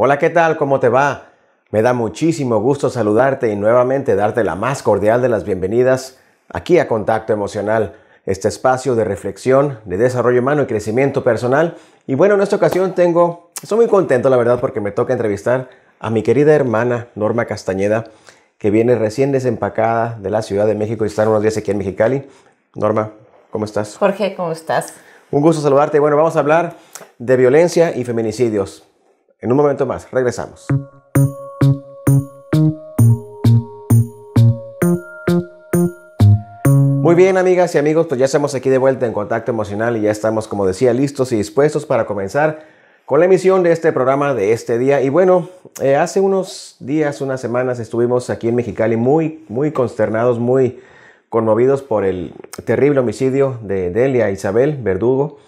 Hola, ¿qué tal? ¿Cómo te va? Me da muchísimo gusto saludarte y nuevamente darte la más cordial de las bienvenidas aquí a Contacto Emocional, este espacio de reflexión, de desarrollo humano y crecimiento personal. Y bueno, en esta ocasión tengo, estoy muy contento la verdad porque me toca entrevistar a mi querida hermana Norma Castañeda, que viene recién desempacada de la Ciudad de México y está unos días aquí en Mexicali. Norma, ¿cómo estás? Jorge, ¿cómo estás? Un gusto saludarte. Bueno, vamos a hablar de violencia y feminicidios en un momento más, regresamos. Muy bien amigas y amigos, pues ya estamos aquí de vuelta en Contacto Emocional y ya estamos, como decía, listos y dispuestos para comenzar con la emisión de este programa de este día. Y bueno, eh, hace unos días, unas semanas, estuvimos aquí en Mexicali muy, muy consternados, muy conmovidos por el terrible homicidio de Delia Isabel Verdugo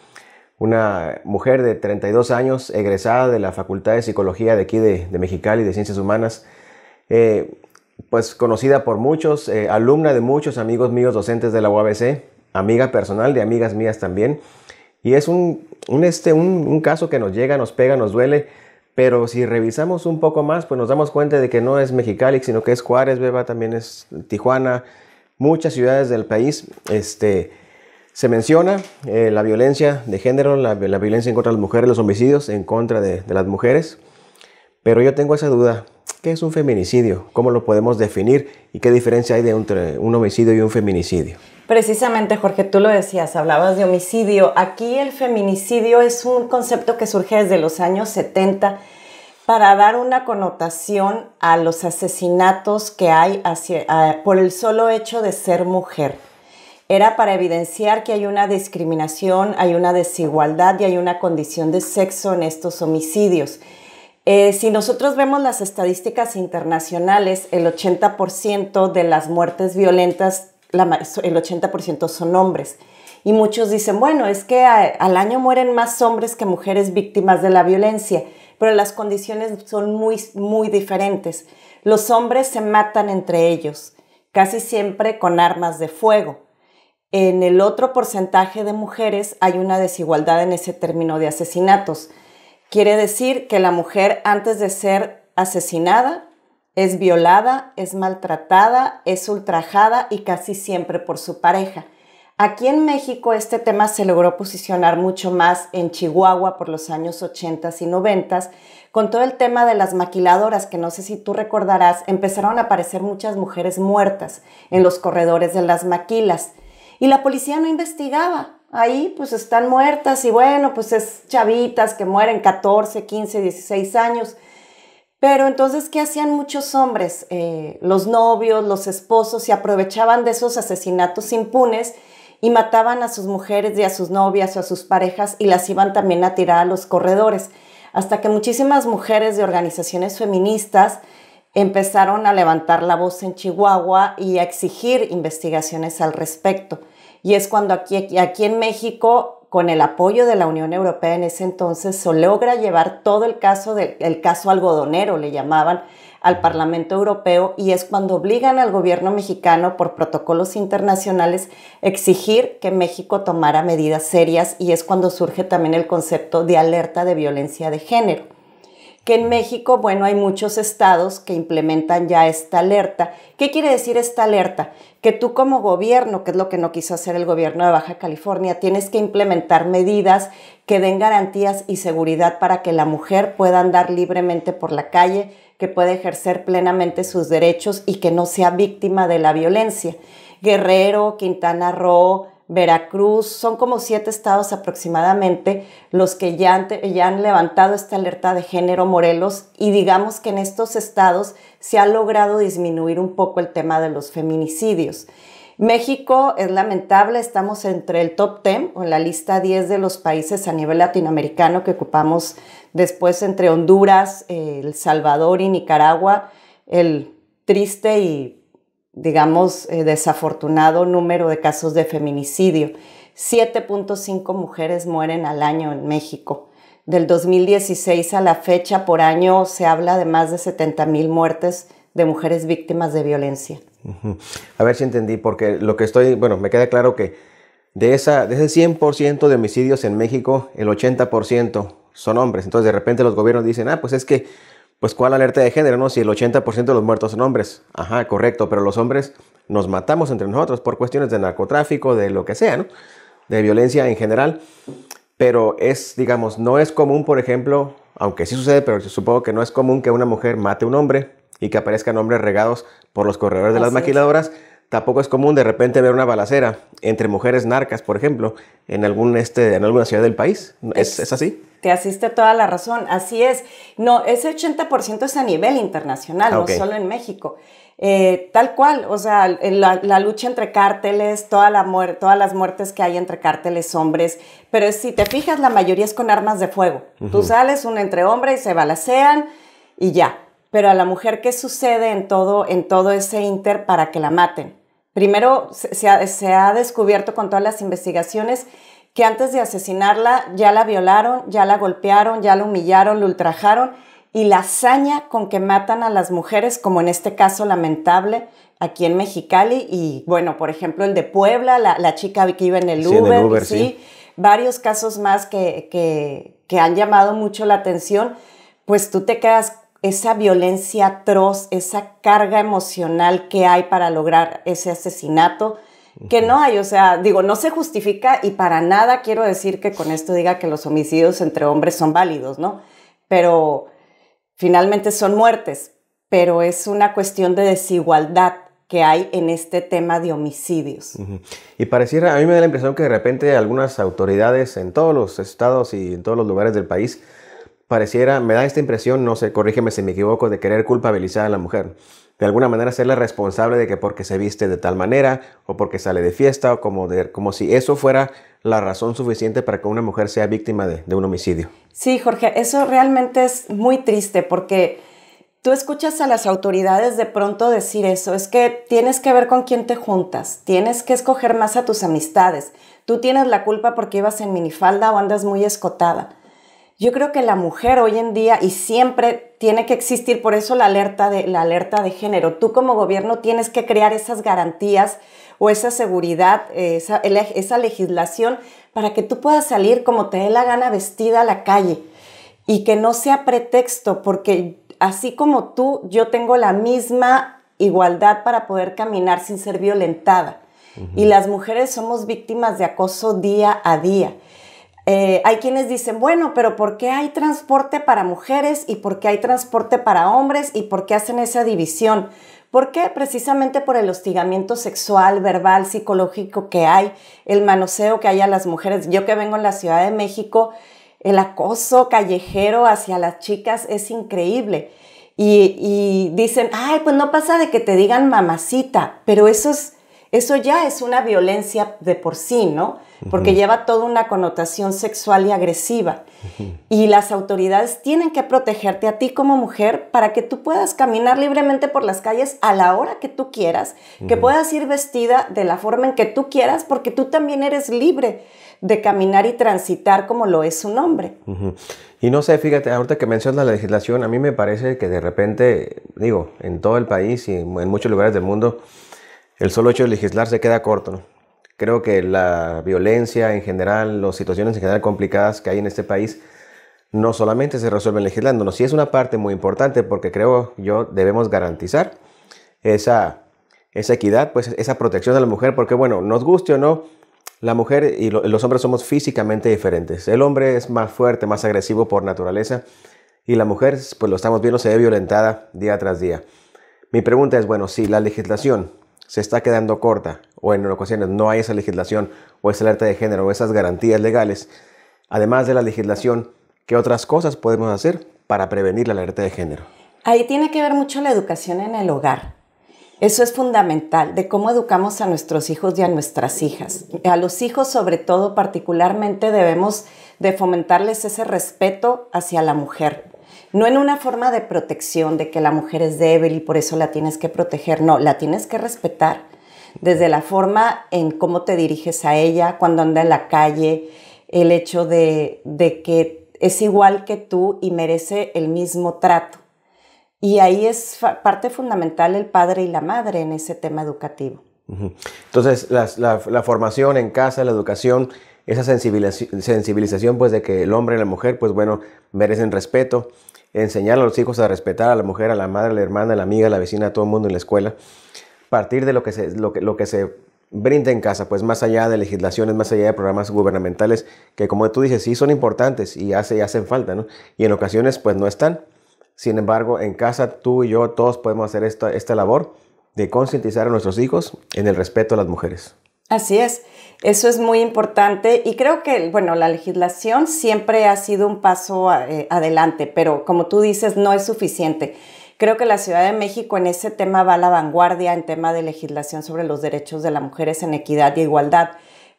una mujer de 32 años, egresada de la Facultad de Psicología de aquí de, de Mexicali, de Ciencias Humanas, eh, pues conocida por muchos, eh, alumna de muchos amigos míos docentes de la UABC, amiga personal de amigas mías también. Y es un, este, un caso que nos llega, nos pega, nos duele, pero si revisamos un poco más, pues nos damos cuenta de que no es Mexicali, sino que es Juárez, Beba, también es Tijuana, muchas ciudades del país, este, se menciona eh, la violencia de género, la, violencia en contra de las mujeres, los homicidios en contra de, las mujeres, pero yo tengo esa duda. ¿Qué es un feminicidio? ¿Cómo lo podemos definir? ¿Y qué diferencia hay de entre un homicidio y un feminicidio? Precisamente, Jorge, tú lo decías, hablabas de homicidio. Aquí el feminicidio es un concepto que surge desde los años 70 para dar una connotación a los asesinatos que hay por el solo hecho de ser mujer era para evidenciar que hay una discriminación, hay una desigualdad y hay una condición de sexo en estos homicidios. Eh, si nosotros vemos las estadísticas internacionales, el 80% de las muertes violentas, el 80% son hombres. Y muchos dicen, bueno, es que al año mueren más hombres que mujeres víctimas de la violencia, pero las condiciones son muy, muy diferentes. Los hombres se matan entre ellos, casi siempre con armas de fuego. En el otro porcentaje de mujeres hay una desigualdad en ese término de asesinatos. Quiere decir que la mujer antes de ser asesinada es violada, es maltratada, es ultrajada y casi siempre por su pareja. Aquí en México este tema se logró posicionar mucho más en Chihuahua por los años 80 y 90 con todo el tema de las maquiladoras, que no sé si tú recordarás, empezaron a aparecer muchas mujeres muertas en los corredores de las maquilas. Y la policía no investigaba. Ahí pues están muertas y bueno, pues es chavitas que mueren 14, 15, 16 años. Pero entonces, ¿qué hacían muchos hombres? Eh, los novios, los esposos, se aprovechaban de esos asesinatos impunes y mataban a sus mujeres y a sus novias o a sus parejas y las iban también a tirar a los corredores. Hasta que muchísimas mujeres de organizaciones feministas empezaron a levantar la voz en Chihuahua y a exigir investigaciones al respecto. Y es cuando aquí, aquí en México con el apoyo de la Unión Europea en ese entonces, se logra llevar todo el caso del el caso algodonero, le llamaban, al Parlamento Europeo y es cuando obligan al gobierno mexicano por protocolos internacionales exigir que México tomara medidas serias y es cuando surge también el concepto de alerta de violencia de género en México, bueno, hay muchos estados que implementan ya esta alerta. ¿Qué quiere decir esta alerta? Que tú como gobierno, que es lo que no quiso hacer el gobierno de Baja California, tienes que implementar medidas que den garantías y seguridad para que la mujer pueda andar libremente por la calle, que pueda ejercer plenamente sus derechos y que no sea víctima de la violencia. Guerrero, Quintana Roo, Veracruz, son como siete estados aproximadamente los que ya han, ya han, levantado esta alerta de género Morelos y digamos que en estos estados se ha logrado disminuir un poco el tema de los feminicidios. México es lamentable, estamos entre el top 10 o en la lista 10 de los países a nivel latinoamericano que ocupamos después entre Honduras, eh, El Salvador y Nicaragua, el triste y digamos, eh, desafortunado número de casos de feminicidio. 7.5 mujeres mueren al año en México. Del 2016 a la fecha, por año, se habla de más de 70 mil muertes de mujeres víctimas de violencia. A ver si entendí, porque lo que estoy, bueno, me queda claro que de, esa, de ese 100% de homicidios en México, el 80% son hombres. Entonces de repente los gobiernos dicen, ah, pues es que pues cuál alerta de género, ¿no? Si el 80% de los muertos son hombres. Ajá, correcto, pero los hombres nos matamos entre nosotros por cuestiones de narcotráfico, de lo que sea, ¿no? De violencia en general. Pero es, digamos, no es común, por ejemplo, aunque sí sucede, pero supongo que no es común que una mujer mate a un hombre y que aparezcan hombres regados por los corredores de las maquiladoras. Tampoco es común de repente ver una balacera entre mujeres narcas, por ejemplo, en, algún este, en alguna ciudad del país. ¿Es, es así? Te asiste toda la razón, así es. No, ese 80% es a nivel internacional, no solo en México. Eh, tal cual, o sea, la, lucha entre cárteles, toda la muerte, todas las muertes que hay entre cárteles hombres, pero si te fijas, la mayoría es con armas de fuego. Tú sales, un entre hombre y se balacean y ya. Pero a la mujer, ¿qué sucede en todo, en todo ese inter para que la maten? Primero, se ha descubierto con todas las investigaciones que antes de asesinarla ya la violaron, ya la golpearon, ya la humillaron, la ultrajaron y la hazaña con que matan a las mujeres, como en este caso lamentable aquí en Mexicali y bueno, por ejemplo el de Puebla, la, chica que iba en el Uber, varios casos más que, que, que han llamado mucho la atención, pues tú te quedas esa violencia atroz, esa carga emocional que hay para lograr ese asesinato que no hay, o sea, digo, no se justifica y para nada quiero decir que con esto diga que los homicidios entre hombres son válidos, ¿no? Pero finalmente son muertes, pero es una cuestión de desigualdad que hay en este tema de homicidios. Y pareciera, a mí me da la impresión que de repente algunas autoridades en todos los estados y en todos los lugares del país pareciera, me da esta impresión, no sé, corrígeme si me equivoco, de querer culpabilizar a la mujer de alguna manera ser la responsable de que porque se viste de tal manera o porque sale de fiesta o como, de, como si eso fuera la razón suficiente para que una mujer sea víctima de, de un homicidio. Sí, Jorge, eso realmente es muy triste porque tú escuchas a las autoridades de pronto decir eso, es que tienes que ver con quién te juntas, tienes que escoger más a tus amistades, tú tienes la culpa porque ibas en minifalda o andas muy escotada. Yo creo que la mujer hoy en día y siempre tiene que existir, por eso la alerta de, la alerta de género. Tú como gobierno tienes que crear esas garantías o esa seguridad, esa, legislación para que tú puedas salir como te dé la gana vestida a la calle y que no sea pretexto, porque así como tú, yo tengo la misma igualdad para poder caminar sin ser violentada. Y las mujeres somos víctimas de acoso día a día. Eh, hay quienes dicen, bueno, pero ¿por qué hay transporte para mujeres y por qué hay transporte para hombres y por qué hacen esa división? ¿Por qué? Precisamente por el hostigamiento sexual, verbal, psicológico que hay, el manoseo que hay a las mujeres. Yo que vengo en la Ciudad de México, el acoso callejero hacia las chicas es increíble. Y, y dicen, ay, pues no pasa de que te digan mamacita, pero eso es eso ya es una violencia de por sí, ¿no? Porque lleva toda una connotación sexual y agresiva. Y las autoridades tienen que protegerte a ti como mujer para que tú puedas caminar libremente por las calles a la hora que tú quieras, que puedas ir vestida de la forma en que tú quieras, porque tú también eres libre de caminar y transitar como lo es un hombre. Y no sé, fíjate, ahorita que mencionas la legislación, a mí me parece que de repente, digo, en todo el país y en muchos lugares del mundo, el solo hecho de legislar se queda corto. Creo que la violencia en general, las situaciones en general complicadas que hay en este país, no solamente se resuelven legislando, no, sí es una parte muy importante porque creo yo debemos garantizar esa, equidad, pues esa protección de la mujer, porque bueno, nos guste o no, la mujer y los hombres somos físicamente diferentes. El hombre es más fuerte, más agresivo por naturaleza y la mujer, pues lo estamos viendo, se ve violentada día tras día. Mi pregunta es, bueno, si la legislación se está quedando corta o en ocasiones no hay esa legislación o esa alerta de género o esas garantías legales, además de la legislación, ¿qué otras cosas podemos hacer para prevenir la alerta de género? Ahí tiene que ver mucho la educación en el hogar. Eso es fundamental, de cómo educamos a nuestros hijos y a nuestras hijas. A los hijos sobre todo particularmente debemos de fomentarles ese respeto hacia la mujer, no en una forma de protección, de que la mujer es débil y por eso la tienes que proteger, no, la tienes que respetar desde la forma en cómo te diriges a ella, cuando anda en la calle, el hecho de, que es igual que tú y merece el mismo trato. Y ahí es parte fundamental el padre y la madre en ese tema educativo. Entonces, la, formación en casa, la educación, esa sensibilización, sensibilización, pues de que el hombre y la mujer, pues bueno, merecen respeto, enseñar a los hijos a respetar a la mujer, a la madre, a la hermana, a la amiga, a la vecina, a todo el mundo en la escuela, partir de lo que se, lo lo que se brinda en casa, pues más allá de legislaciones, más allá de programas gubernamentales, que como tú dices, sí son importantes y, hace, hacen falta, ¿no? Y en ocasiones pues no están. Sin embargo, en casa tú y yo todos podemos hacer esta, esta labor de concientizar a nuestros hijos en el respeto a las mujeres. Así es, eso es muy importante y creo que, bueno, la legislación siempre ha sido un paso eh, adelante, pero como tú dices, no es suficiente. Creo que la Ciudad de México en ese tema va a la vanguardia en tema de legislación sobre los derechos de las mujeres en equidad y igualdad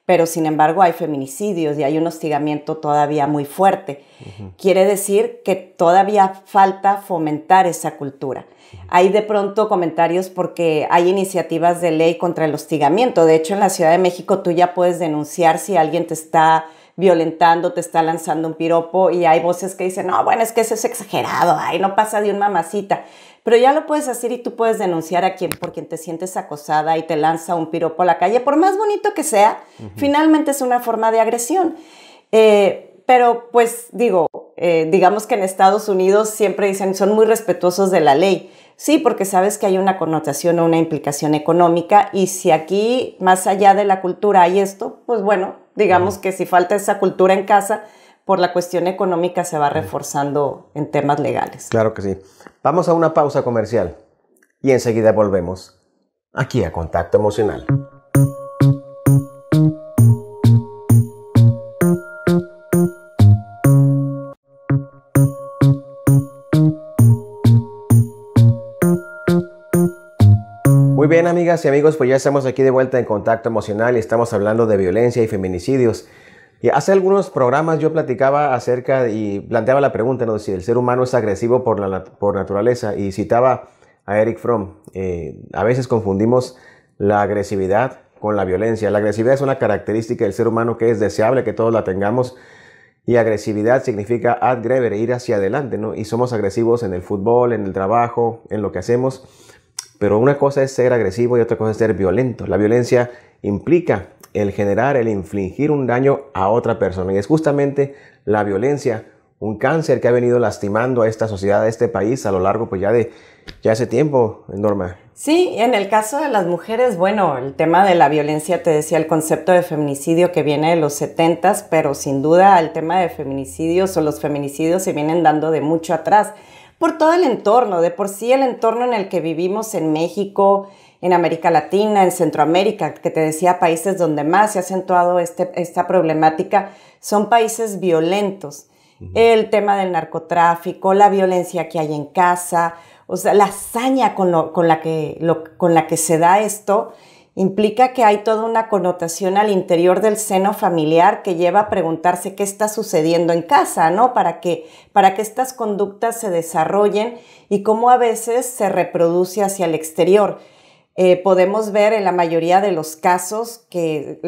pero sin embargo hay feminicidios y hay un hostigamiento todavía muy fuerte. Quiere decir que todavía falta fomentar esa cultura. Hay de pronto comentarios porque hay iniciativas de ley contra el hostigamiento. De hecho, en la Ciudad de México tú ya puedes denunciar si alguien te está violentando, te está lanzando un piropo y hay voces que dicen, no, bueno, es que eso es exagerado, ahí no pasa de un mamacita. Pero ya lo puedes hacer y tú puedes denunciar a quien por quien te sientes acosada y te lanza un piropo a la calle, por más bonito que sea, finalmente es una forma de agresión. Eh, pero pues digo, eh, digamos que en Estados Unidos siempre dicen son muy respetuosos de la ley. Sí, porque sabes que hay una connotación o una implicación económica y si aquí, más allá de la cultura, hay esto, pues bueno, digamos que si falta esa cultura en casa, por la cuestión económica se va reforzando en temas legales. Claro que sí. Vamos a una pausa comercial y enseguida volvemos aquí a Contacto Emocional. Muy bien amigas y amigos, pues ya estamos aquí de vuelta en Contacto Emocional y estamos hablando de violencia y feminicidios. Y hace algunos programas yo platicaba acerca y planteaba la pregunta, ¿no? Si el ser humano es agresivo por, por naturaleza y citaba a Eric Fromm. Eh, a veces confundimos la agresividad con la violencia. La agresividad es una característica del ser humano que es deseable que todos la tengamos. Y agresividad significa ad ir hacia adelante, ¿no? Y somos agresivos en el fútbol, en el trabajo, en lo que hacemos. Pero una cosa es ser agresivo y otra cosa es ser violento. La violencia implica el generar, el infligir un daño a otra persona. Y es justamente la violencia, un cáncer que ha venido lastimando a esta sociedad, a este país a lo largo pues ya de ya hace tiempo, Norma. Sí, en el caso de las mujeres, bueno, el tema de la violencia, te decía el concepto de feminicidio que viene de los 70, pero sin duda el tema de feminicidios o los feminicidios se vienen dando de mucho atrás por todo el entorno, de por sí el entorno en el que vivimos en México, en América Latina, en Centroamérica, que te decía, países donde más se ha acentuado este, esta problemática, son países violentos. El tema del narcotráfico, la violencia que hay en casa, o sea, la hazaña con, la, que, con la que se da esto, implica que hay toda una connotación al interior del seno familiar que lleva a preguntarse qué está sucediendo en casa, ¿no? Para que, para que estas conductas se desarrollen y cómo a veces se reproduce hacia el exterior. Eh, podemos ver en la mayoría de los casos que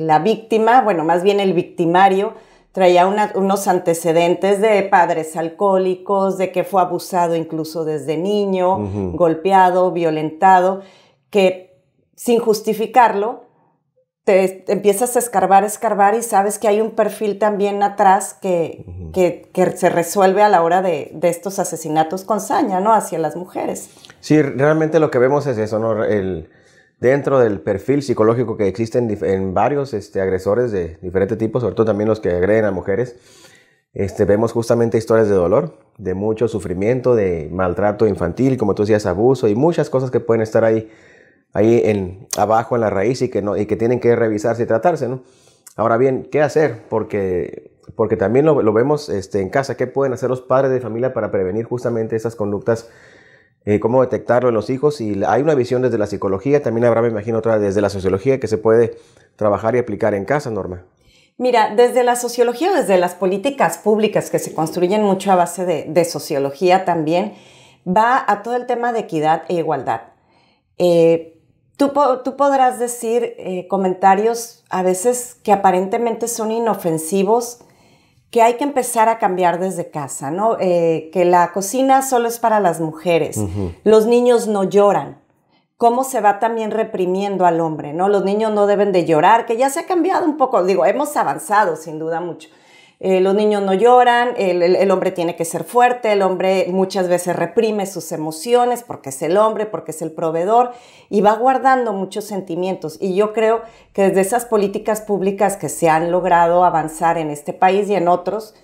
la víctima, bueno, más bien el victimario, traía unos antecedentes de padres alcohólicos, de que fue abusado incluso desde niño, golpeado, violentado, que sin justificarlo, te empiezas a escarbar, escarbar y sabes que hay un perfil también atrás que, que, se resuelve a la hora de, estos asesinatos con saña, ¿no? Hacia las mujeres. Sí, realmente lo que vemos es eso, ¿no? El, dentro del perfil psicológico que existe en, varios este, agresores de diferente tipo, sobre todo también los que agreden a mujeres, este, vemos justamente historias de dolor, de mucho sufrimiento, de maltrato infantil, como tú decías, abuso y muchas cosas que pueden estar ahí ahí en, abajo en la raíz y que, no, y que tienen que revisarse y tratarse, ¿no? Ahora bien, ¿qué hacer? Porque, porque también lo, vemos este, en casa, ¿qué pueden hacer los padres de familia para prevenir justamente esas conductas? Eh, cómo detectarlo en los hijos y hay una visión desde la psicología, también habrá, me imagino, otra desde la sociología que se puede trabajar y aplicar en casa, Norma. Mira, desde la sociología, desde las políticas públicas que se construyen mucho a base de, de sociología también, va a todo el tema de equidad e igualdad. Eh, Tú, podrás decir eh, comentarios a veces que aparentemente son inofensivos, que hay que empezar a cambiar desde casa, ¿no? Eh, que la cocina solo es para las mujeres, los niños no lloran, cómo se va también reprimiendo al hombre, ¿no? Los niños no deben de llorar, que ya se ha cambiado un poco, digo, hemos avanzado sin duda mucho, eh, los niños no lloran, el, hombre tiene que ser fuerte, el hombre muchas veces reprime sus emociones porque es el hombre, porque es el proveedor y va guardando muchos sentimientos. Y yo creo que desde esas políticas públicas que se han logrado avanzar en este país y en otros,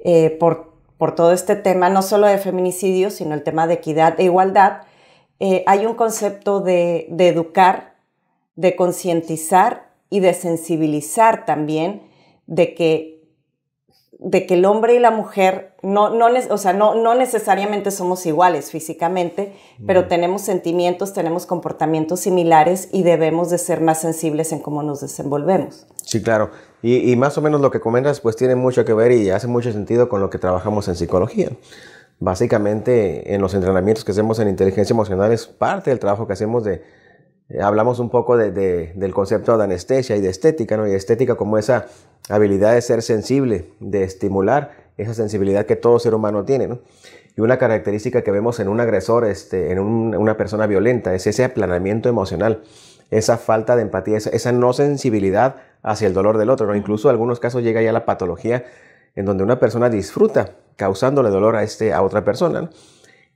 eh, por, por, todo este tema, no solo de feminicidio, sino el tema de equidad e igualdad, eh, hay un concepto de, de educar, de concientizar y de sensibilizar también de que de que el hombre y la mujer no, sea, no, no necesariamente somos iguales físicamente, pero tenemos sentimientos, tenemos comportamientos similares y debemos de ser más sensibles en cómo nos desenvolvemos. Sí, claro. Y, y, más o menos lo que comentas pues tiene mucho que ver y hace mucho sentido con lo que trabajamos en psicología. Básicamente en los entrenamientos que hacemos en inteligencia emocional es parte del trabajo que hacemos de eh, hablamos un poco del concepto de anestesia y de estética, ¿no? Y estética como esa habilidad de ser sensible, de estimular esa sensibilidad que todo ser humano tiene, ¿no? Y una característica que vemos en un agresor, este, en una persona violenta, es ese aplanamiento emocional, esa falta de empatía, esa, no sensibilidad hacia el dolor del otro, ¿no? Incluso en algunos casos llega ya la patología en donde una persona disfruta causándole dolor a, este, a otra persona,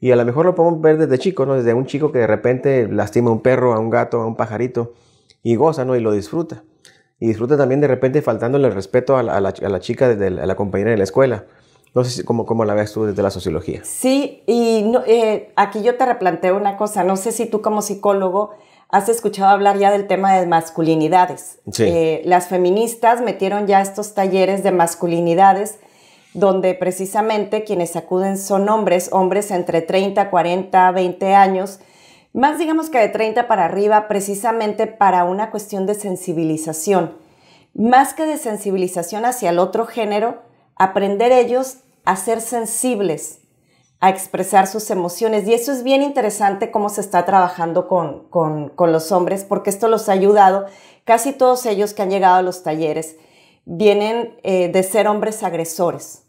y a lo mejor lo podemos ver desde chico, ¿no? Desde un chico que de repente lastima a un perro, a un gato, a un pajarito y goza, ¿no? Y lo disfruta. Y disfruta también de repente faltándole el respeto a la, chica, a la compañera de la escuela. No sé cómo, cómo la ves tú desde la sociología. Sí, y eh, aquí yo te replanteo una cosa. No sé si tú como psicólogo has escuchado hablar ya del tema de masculinidades. Sí. Eh, las feministas metieron ya estos talleres de masculinidades donde precisamente quienes acuden son hombres, hombres entre 30, 40, 20 años, más digamos que de 30 para arriba, precisamente para una cuestión de sensibilización. Más que de sensibilización hacia el otro género, aprender ellos a ser sensibles, a expresar sus emociones. Y eso es bien interesante cómo se está trabajando con, con los hombres, porque esto los ha ayudado, casi todos ellos que han llegado a los talleres, vienen eh, de ser hombres agresores.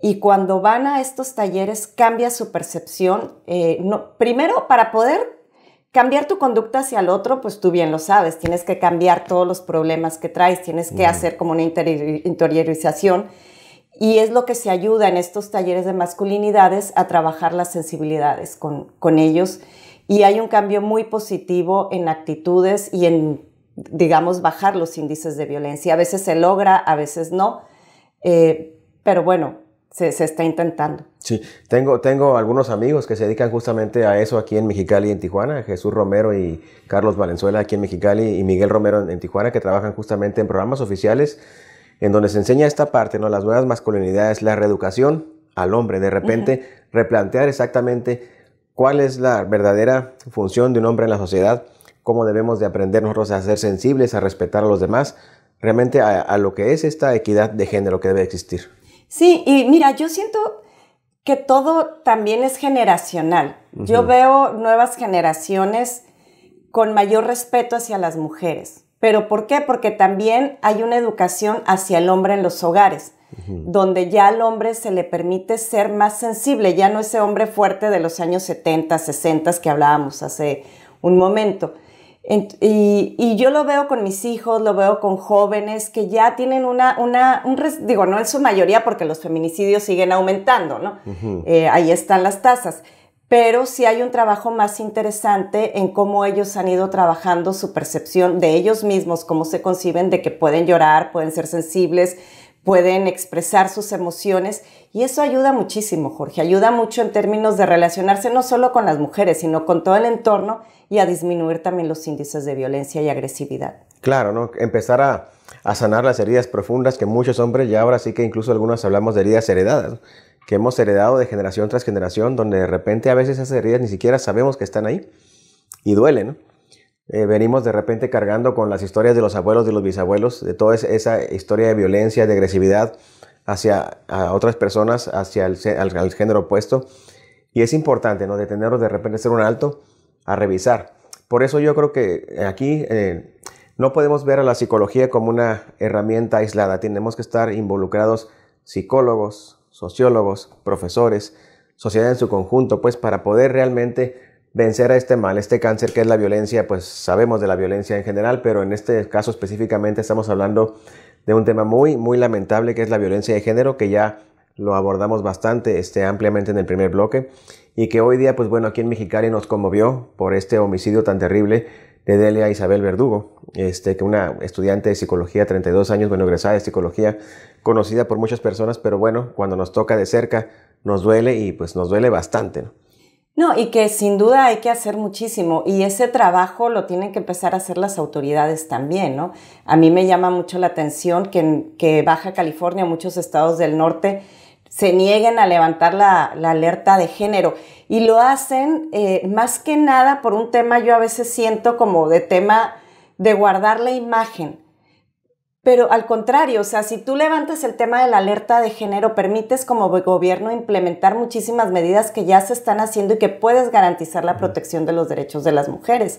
Y cuando van a estos talleres cambia su percepción. Eh, primero, para poder cambiar tu conducta hacia el otro, pues tú bien lo sabes, tienes que cambiar todos los problemas que traes, tienes que hacer como una interiorización. Y es lo que se ayuda en estos talleres de masculinidades a trabajar las sensibilidades con, con ellos. Y hay un cambio muy positivo en actitudes y en digamos, bajar los índices de violencia. A veces se logra, a veces no, eh, pero bueno, se, está intentando. Sí, tengo, tengo algunos amigos que se dedican justamente a eso aquí en Mexicali y en Tijuana, Jesús Romero y Carlos Valenzuela aquí en Mexicali y Miguel Romero en, Tijuana, que trabajan justamente en programas oficiales en donde se enseña esta parte, ¿no? las nuevas masculinidades, la reeducación al hombre, de repente replantear exactamente cuál es la verdadera función de un hombre en la sociedad cómo debemos de aprender nosotros a ser sensibles, a respetar a los demás, realmente a, lo que es esta equidad de género que debe existir. Sí, y mira, yo siento que todo también es generacional. Yo veo nuevas generaciones con mayor respeto hacia las mujeres. ¿Pero por qué? Porque también hay una educación hacia el hombre en los hogares, donde ya al hombre se le permite ser más sensible, ya no ese hombre fuerte de los años 70, 60 que hablábamos hace un momento. Y, yo lo veo con mis hijos, lo veo con jóvenes que ya tienen una, una un, digo, no en su mayoría porque los feminicidios siguen aumentando, ¿no? Eh, ahí están las tasas. Pero sí hay un trabajo más interesante en cómo ellos han ido trabajando su percepción de ellos mismos, cómo se conciben de que pueden llorar, pueden ser sensibles, pueden expresar sus emociones y eso ayuda muchísimo, Jorge, ayuda mucho en términos de relacionarse no solo con las mujeres, sino con todo el entorno y a disminuir también los índices de violencia y agresividad. Claro, ¿no? Empezar a, sanar las heridas profundas que muchos hombres ya ahora sí que incluso algunos hablamos de heridas heredadas, que hemos heredado de generación tras generación, donde de repente a veces esas heridas ni siquiera sabemos que están ahí y duelen, ¿no? Eh, venimos de repente cargando con las historias de los abuelos, de los bisabuelos, de toda esa historia de violencia, de agresividad hacia otras personas, hacia el género opuesto. Y es importante, ¿no? Detenernos de repente, hacer un alto, a revisar. Por eso yo creo que aquí eh, no podemos ver a la psicología como una herramienta aislada. Tenemos que estar involucrados psicólogos, sociólogos, profesores, sociedad en su conjunto, pues para poder realmente vencer a este mal, este cáncer que es la violencia, pues sabemos de la violencia en general, pero en este caso específicamente estamos hablando de un tema muy, muy lamentable que es la violencia de género, que ya lo abordamos bastante este, ampliamente en el primer bloque y que hoy día, pues bueno, aquí en Mexicali nos conmovió por este homicidio tan terrible de Delia Isabel Verdugo, este, que una estudiante de psicología, 32 años, bueno, egresada de psicología, conocida por muchas personas, pero bueno, cuando nos toca de cerca, nos duele y pues nos duele bastante. ¿no? No, y que sin duda hay que hacer muchísimo y ese trabajo lo tienen que empezar a hacer las autoridades también, ¿no? A mí me llama mucho la atención que, que Baja California, muchos estados del norte, se nieguen a levantar la, la alerta de género y lo hacen eh, más que nada por un tema, yo a veces siento como de tema de guardar la imagen, pero al contrario, o sea, si tú levantas el tema de la alerta de género, permites como gobierno implementar muchísimas medidas que ya se están haciendo y que puedes garantizar la protección de los derechos de las mujeres.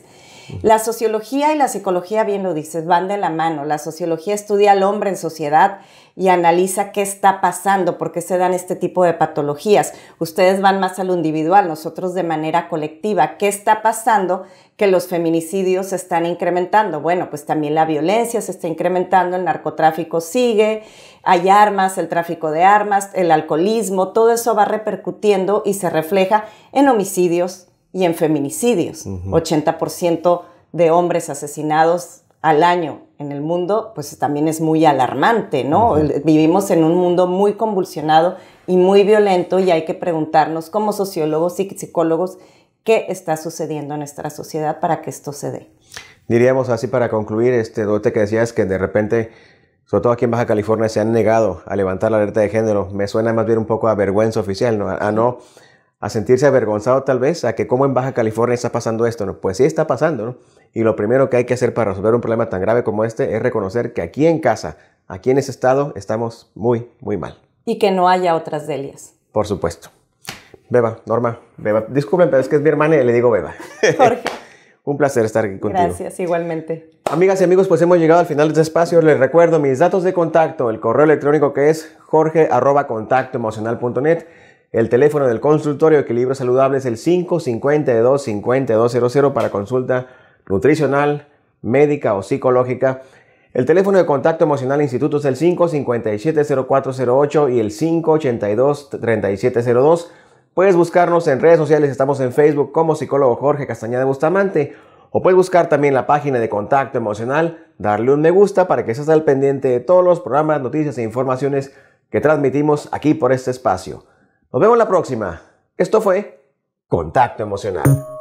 La sociología y la psicología, bien lo dices, van de la mano. La sociología estudia al hombre en sociedad y analiza qué está pasando, por qué se dan este tipo de patologías. Ustedes van más a lo individual, nosotros de manera colectiva. ¿Qué está pasando que los feminicidios se están incrementando? Bueno, pues también la violencia se está incrementando, el narcotráfico sigue, hay armas, el tráfico de armas, el alcoholismo, todo eso va repercutiendo y se refleja en homicidios y en feminicidios. 80% de hombres asesinados al año en el mundo, pues también es muy alarmante, ¿no? Vivimos en un mundo muy convulsionado y muy violento y hay que preguntarnos como sociólogos y psicólogos qué está sucediendo en nuestra sociedad para que esto se dé. Diríamos así para concluir, este, Dote, que decías que de repente, sobre todo aquí en Baja California, se han negado a levantar la alerta de género. Me suena más bien un poco a vergüenza oficial, ¿no? no a sentirse avergonzado tal vez, a que cómo en Baja California está pasando esto, ¿no? Pues sí está pasando, Y lo primero que hay que hacer para resolver un problema tan grave como este es reconocer que aquí en casa, aquí en ese estado, estamos muy, muy mal. Y que no haya otras delias. Por supuesto. Beba, Norma, Beba, disculpen, pero es que es mi hermana y le digo Beba. Jorge. Un placer estar aquí contigo. Gracias, igualmente. Amigas y amigos, pues hemos llegado al final de este espacio. Les recuerdo mis datos de contacto, el correo electrónico que es jorge.contactoemocional.net. El teléfono del consultorio Equilibrio Saludable es el 552-5200 para consulta nutricional, médica o psicológica. El teléfono de contacto emocional instituto es el 557-0408 y el 582-3702. Puedes buscarnos en redes sociales, estamos en Facebook como psicólogo Jorge Castañeda Bustamante. O puedes buscar también la página de contacto emocional, darle un me gusta para que estés al pendiente de todos los programas, noticias e informaciones que transmitimos aquí por este espacio. Nos vemos la próxima. Esto fue Contacto Emocional.